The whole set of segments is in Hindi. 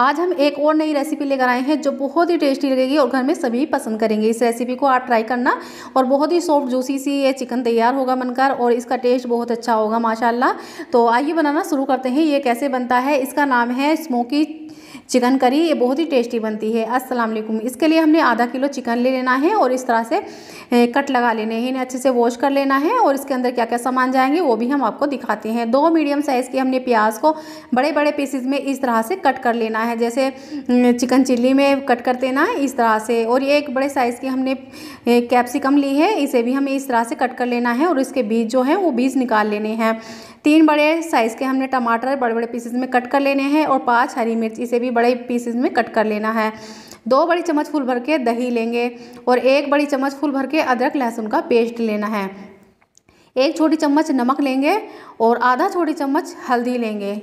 आज हम एक और नई रेसिपी लेकर आए हैं जो बहुत ही टेस्टी लगेगी और घर में सभी पसंद करेंगे इस रेसिपी को आप ट्राई करना और बहुत ही सॉफ्ट जूसी सी ये चिकन तैयार होगा बनकर और इसका टेस्ट बहुत अच्छा होगा माशाल्लाह तो आइए बनाना शुरू करते हैं ये कैसे बनता है इसका नाम है स्मोकी चिकन करी ये बहुत ही टेस्टी बनती है अस्सलाम वालेकुम इसके लिए हमने आधा किलो चिकन ले लेना है और इस तरह से कट लगा लेने हैं इन्हें अच्छे से वॉश कर लेना है और इसके अंदर क्या क्या सामान जाएंगे वो भी हम आपको दिखाते हैं दो मीडियम साइज़ के हमने प्याज को बड़े बड़े पीसेज में इस तरह से कट कर लेना है जैसे चिकन चिल्ली में कट कर देना है इस तरह से और ये एक बड़े साइज़ की हमने कैप्सिकम ली है इसे भी हमें इस तरह से कट कर लेना है और इसके बीज जो है वो बीज निकाल लेने हैं तीन बड़े साइज़ के हमने टमाटर बड़े बड़े पीसेज में कट कर लेने हैं और पाँच हरी मिर्च इसे भी बड़े पीसेज में कट कर लेना है दो बड़ी चम्मच फूल भर के दही लेंगे और एक बड़ी चम्मच फूल भर के अदरक लहसुन का पेस्ट लेना है एक छोटी चम्मच नमक लेंगे और आधा छोटी चम्मच हल्दी लेंगे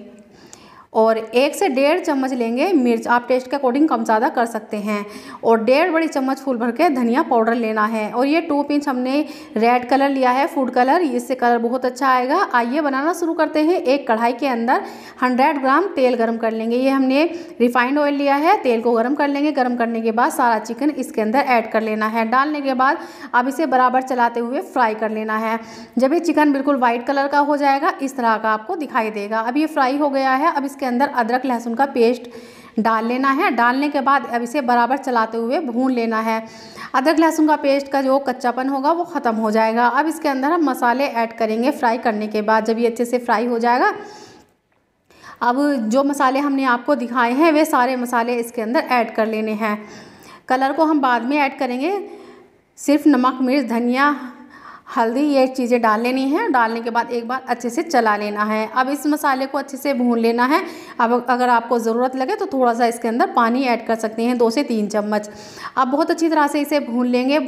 और एक से डेढ़ चम्मच लेंगे मिर्च आप टेस्ट के अकॉर्डिंग कम ज़्यादा कर सकते हैं और डेढ़ बड़ी चम्मच फूल भर के धनिया पाउडर लेना है और ये टू पिंच हमने रेड कलर लिया है फूड कलर इससे कलर बहुत अच्छा आएगा आइए बनाना शुरू करते हैं एक कढ़ाई के अंदर हंड्रेड ग्राम तेल गर्म कर लेंगे ये हमने रिफाइंड ऑयल लिया है तेल को गर्म कर लेंगे गर्म करने के बाद सारा चिकन इसके अंदर ऐड कर लेना है डालने के बाद अब इसे बराबर चलाते हुए फ्राई कर लेना है जब ये चिकन बिल्कुल वाइट कलर का हो जाएगा इस तरह का आपको दिखाई देगा अब ये फ्राई हो गया है अब इसके इसके अंदर अदरक लहसुन का पेस्ट डाल लेना है डालने के बाद अब इसे बराबर चलाते हुए भून लेना है अदरक लहसुन का पेस्ट का जो कच्चापन होगा वो ख़त्म हो जाएगा अब इसके अंदर हम मसाले ऐड करेंगे फ्राई करने के बाद जब ये अच्छे से फ्राई हो जाएगा अब जो मसाले हमने आपको दिखाए हैं वे सारे मसाले इसके अंदर ऐड कर लेने हैं कलर को हम बाद में ऐड करेंगे सिर्फ नमक मिर्च धनिया हल्दी ये चीज़ें डाल लेनी है डालने के बाद एक बार अच्छे से चला लेना है अब इस मसाले को अच्छे से भून लेना है अब अगर आपको ज़रूरत लगे तो थोड़ा सा इसके अंदर पानी ऐड कर सकते हैं दो से तीन चम्मच अब बहुत अच्छी तरह से इसे भून लेंगे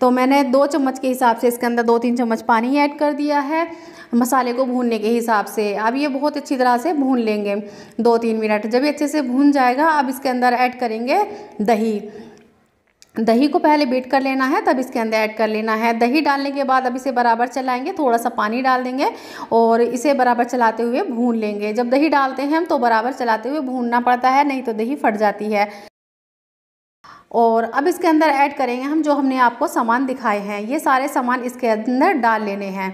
तो मैंने दो चम्मच के हिसाब से इसके अंदर दो तीन चम्मच पानी ऐड कर दिया है मसाले को भूनने के हिसाब से अब ये बहुत अच्छी तरह से भून लेंगे दो तीन मिनट जब ये अच्छे से भून जाएगा अब इसके अंदर ऐड करेंगे दही दही को पहले बीट कर लेना है तब इसके अंदर ऐड कर लेना है दही डालने के बाद अब इसे बराबर चलाएंगे थोड़ा सा पानी डाल देंगे और इसे बराबर चलाते हुए भून लेंगे जब दही डालते हैं हम तो बराबर चलाते हुए भूनना पड़ता है नहीं तो दही फट जाती है और अब इसके अंदर ऐड करेंगे हम जो हमने आपको सामान दिखाए हैं ये सारे सामान इसके अंदर डाल लेने हैं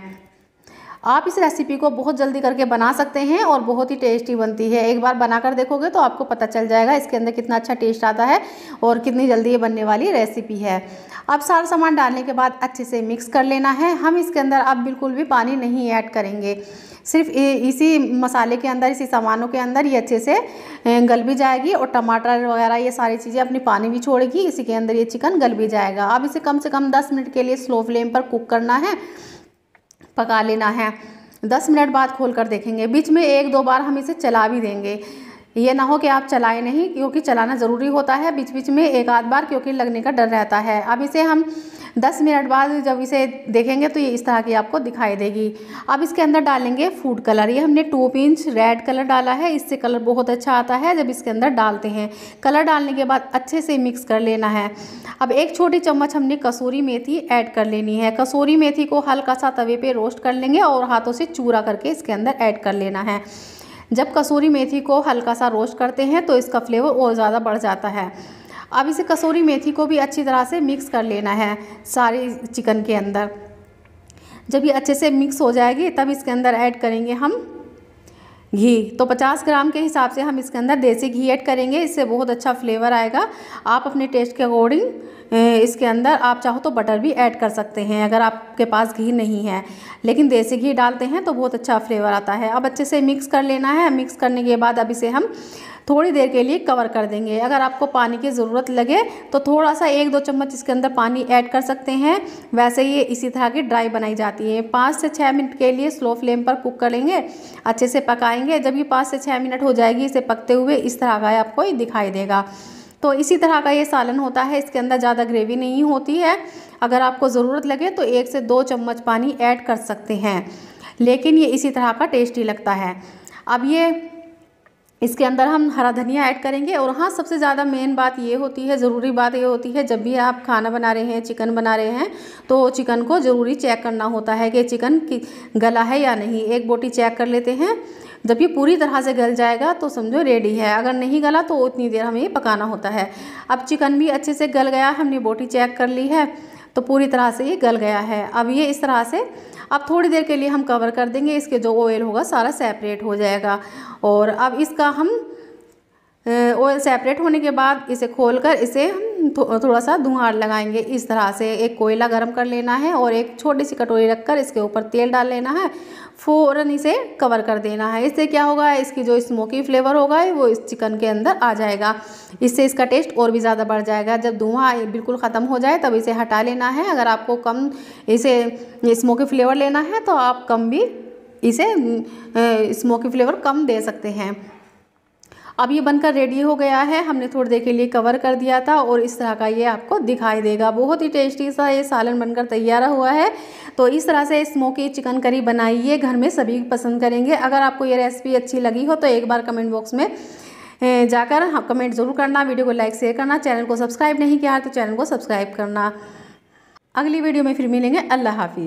आप इस रेसिपी को बहुत जल्दी करके बना सकते हैं और बहुत ही टेस्टी बनती है एक बार बनाकर देखोगे तो आपको पता चल जाएगा इसके अंदर कितना अच्छा टेस्ट आता है और कितनी जल्दी ये बनने वाली रेसिपी है अब सारा सामान डालने के बाद अच्छे से मिक्स कर लेना है हम इसके अंदर अब बिल्कुल भी पानी नहीं ऐड करेंगे सिर्फ इसी मसाले के अंदर इसी सामानों के अंदर ये अच्छे से गल भी जाएगी और टमाटर वगैरह ये सारी चीज़ें अपनी पानी भी छोड़ेगी इसी के अंदर ये चिकन गल भी जाएगा अब इसे कम से कम 10 मिनट के लिए स्लो फ्लेम पर कुक करना है पका लेना है दस मिनट बाद खोल कर देखेंगे बीच में एक दो बार हम इसे चला भी देंगे ये ना हो कि आप चलाएं नहीं क्योंकि चलाना ज़रूरी होता है बीच बीच में एक आध बार क्योंकि लगने का डर रहता है अब इसे हम 10 मिनट बाद जब इसे देखेंगे तो ये इस तरह की आपको दिखाई देगी अब इसके अंदर डालेंगे फूड कलर ये हमने टू पिंच रेड कलर डाला है इससे कलर बहुत अच्छा आता है जब इसके अंदर डालते हैं कलर डालने के बाद अच्छे से मिक्स कर लेना है अब एक छोटी चम्मच हमने कसूरी मेथी ऐड कर लेनी है कसूरी मेथी को हल्का सा तवे पर रोस्ट कर लेंगे और हाथों से चूरा करके इसके अंदर ऐड कर लेना है जब कसूरी मेथी को हल्का सा रोस्ट करते हैं तो इसका फ्लेवर और ज़्यादा बढ़ जाता है अब इसे कसूरी मेथी को भी अच्छी तरह से मिक्स कर लेना है सारी चिकन के अंदर जब ये अच्छे से मिक्स हो जाएगी तब इसके अंदर ऐड करेंगे हम घी तो 50 ग्राम के हिसाब से हम इसके अंदर देसी घी ऐड करेंगे इससे बहुत अच्छा फ्लेवर आएगा आप अपने टेस्ट के अकॉर्डिंग इसके अंदर आप चाहो तो बटर भी ऐड कर सकते हैं अगर आपके पास घी नहीं है लेकिन देसी घी डालते हैं तो बहुत अच्छा फ्लेवर आता है अब अच्छे से मिक्स कर लेना है मिक्स करने के बाद अब इसे हम थोड़ी देर के लिए कवर कर देंगे अगर आपको पानी की ज़रूरत लगे तो थोड़ा सा एक दो चम्मच इसके अंदर पानी ऐड कर सकते हैं वैसे ये इसी तरह की ड्राई बनाई जाती है पाँच से छः मिनट के लिए स्लो फ्लेम पर कुक करेंगे अच्छे से पकाएंगे जब ये पाँच से छः मिनट हो जाएगी इसे पकते हुए इस तरह का आपको दिखाई देगा तो इसी तरह का ये सालन होता है इसके अंदर ज़्यादा ग्रेवी नहीं होती है अगर आपको ज़रूरत लगे तो एक से दो चम्मच पानी ऐड कर सकते हैं लेकिन ये इसी तरह का टेस्टी लगता है अब ये इसके अंदर हम हरा धनिया ऐड करेंगे और हाँ सबसे ज़्यादा मेन बात ये होती है ज़रूरी बात ये होती है जब भी आप खाना बना रहे हैं चिकन बना रहे हैं तो चिकन को ज़रूरी चेक करना होता है कि चिकन गला है या नहीं एक बोटी चेक कर लेते हैं जब ये पूरी तरह से गल जाएगा तो समझो रेडी है अगर नहीं गला तो उतनी देर हमें ये पकाना होता है अब चिकन भी अच्छे से गल गया हमने बोटी चेक कर ली है तो पूरी तरह से ये गल गया है अब ये इस तरह से अब थोड़ी देर के लिए हम कवर कर देंगे इसके जो ऑयल होगा सारा सेपरेट हो जाएगा और अब इसका हम ऑयल सेपरेट होने के बाद इसे खोलकर इसे हम थो, तो थोड़ा सा धुआं लगाएंगे इस तरह से एक कोयला गर्म कर लेना है और एक छोटी सी कटोरी रखकर इसके ऊपर तेल डाल लेना है फ़ौरन इसे कवर कर देना है इससे क्या होगा इसकी जो स्मोकी फ्लेवर होगा वो इस चिकन के अंदर आ जाएगा इससे इसका टेस्ट और भी ज़्यादा बढ़ जाएगा जब धुआँ बिल्कुल ख़त्म हो जाए तब इसे हटा लेना है अगर आपको कम इसे स्मोकी फ्लेवर लेना है तो आप कम भी इसे स्मोकी फ्लेवर कम दे सकते हैं अब ये बनकर रेडी हो गया है हमने थोड़ी देर के लिए कवर कर दिया था और इस तरह का ये आपको दिखाई देगा बहुत ही टेस्टी सा ये सालन बनकर तैयार हुआ है तो इस तरह से स्मोकी चिकन करी बनाइए घर में सभी पसंद करेंगे अगर आपको ये रेसिपी अच्छी लगी हो तो एक बार कमेंट बॉक्स में जाकर हाँ कमेंट ज़रूर करना वीडियो को लाइक शेयर करना चैनल को सब्सक्राइब नहीं किया तो चैनल को सब्सक्राइब करना अगली वीडियो में फिर मिलेंगे अल्लाह हाफिज़